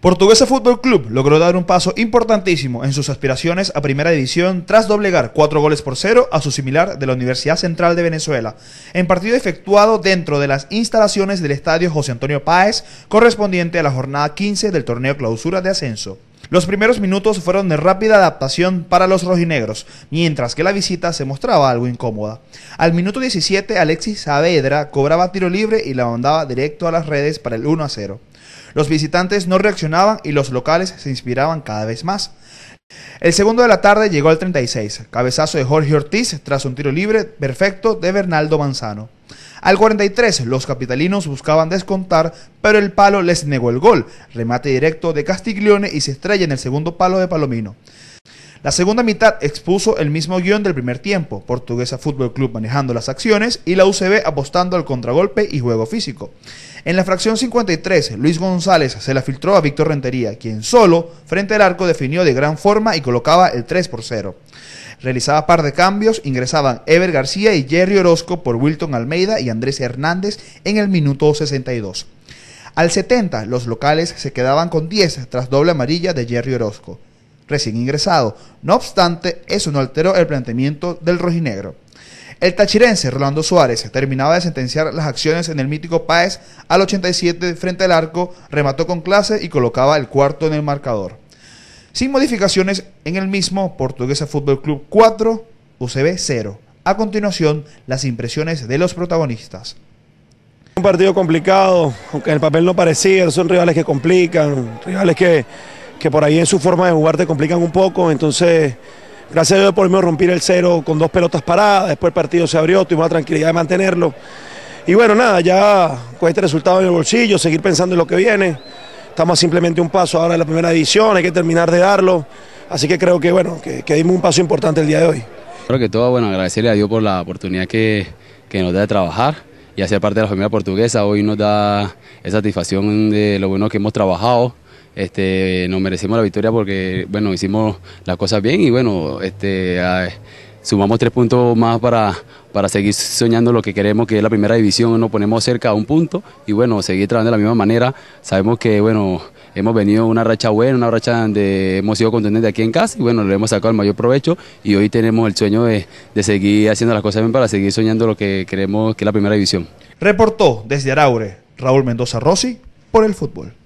Portuguesa Fútbol Club logró dar un paso importantísimo en sus aspiraciones a primera división tras doblegar cuatro goles por cero a su similar de la Universidad Central de Venezuela, en partido efectuado dentro de las instalaciones del estadio José Antonio Páez, correspondiente a la jornada 15 del torneo Clausura de Ascenso. Los primeros minutos fueron de rápida adaptación para los rojinegros, mientras que la visita se mostraba algo incómoda. Al minuto 17, Alexis Saavedra cobraba tiro libre y la mandaba directo a las redes para el 1 a 0. Los visitantes no reaccionaban y los locales se inspiraban cada vez más. El segundo de la tarde llegó al 36, cabezazo de Jorge Ortiz tras un tiro libre perfecto de Bernaldo Manzano. Al 43, los capitalinos buscaban descontar, pero el palo les negó el gol. Remate directo de Castiglione y se estrella en el segundo palo de Palomino. La segunda mitad expuso el mismo guión del primer tiempo, Portuguesa Fútbol Club manejando las acciones y la UCB apostando al contragolpe y juego físico. En la fracción 53, Luis González se la filtró a Víctor Rentería, quien solo, frente al arco, definió de gran forma y colocaba el 3 por 0. Realizaba par de cambios, ingresaban Ever García y Jerry Orozco por Wilton Almeida y Andrés Hernández en el minuto 62. Al 70, los locales se quedaban con 10 tras doble amarilla de Jerry Orozco recién ingresado. No obstante, eso no alteró el planteamiento del rojinegro. El tachirense Rolando Suárez terminaba de sentenciar las acciones en el mítico Páez al 87 frente al arco, remató con clase y colocaba el cuarto en el marcador. Sin modificaciones en el mismo, Portuguesa Fútbol Club 4, UCB 0. A continuación, las impresiones de los protagonistas. Un partido complicado, aunque en el papel no parecía, son rivales que complican, rivales que que por ahí en su forma de jugar te complican un poco, entonces gracias a Dios por romper el cero con dos pelotas paradas, después el partido se abrió, tuvimos la tranquilidad de mantenerlo. Y bueno, nada, ya con este resultado en el bolsillo, seguir pensando en lo que viene. Estamos simplemente un paso ahora en la primera edición, hay que terminar de darlo. Así que creo que bueno, que, que dimos un paso importante el día de hoy. Creo que todo, bueno, agradecerle a Dios por la oportunidad que, que nos da de trabajar y hacer parte de la familia portuguesa. Hoy nos da satisfacción de lo bueno que hemos trabajado, este, nos merecimos la victoria porque, bueno, hicimos las cosas bien y, bueno, este, sumamos tres puntos más para, para seguir soñando lo que queremos, que es la primera división, nos ponemos cerca a un punto y bueno, seguir trabajando de la misma manera. Sabemos que, bueno, hemos venido una racha buena, una racha donde hemos sido contundentes aquí en casa y bueno, le hemos sacado el mayor provecho y hoy tenemos el sueño de, de seguir haciendo las cosas bien para seguir soñando lo que queremos, que es la primera división. Reportó desde Araure Raúl Mendoza Rossi por el fútbol.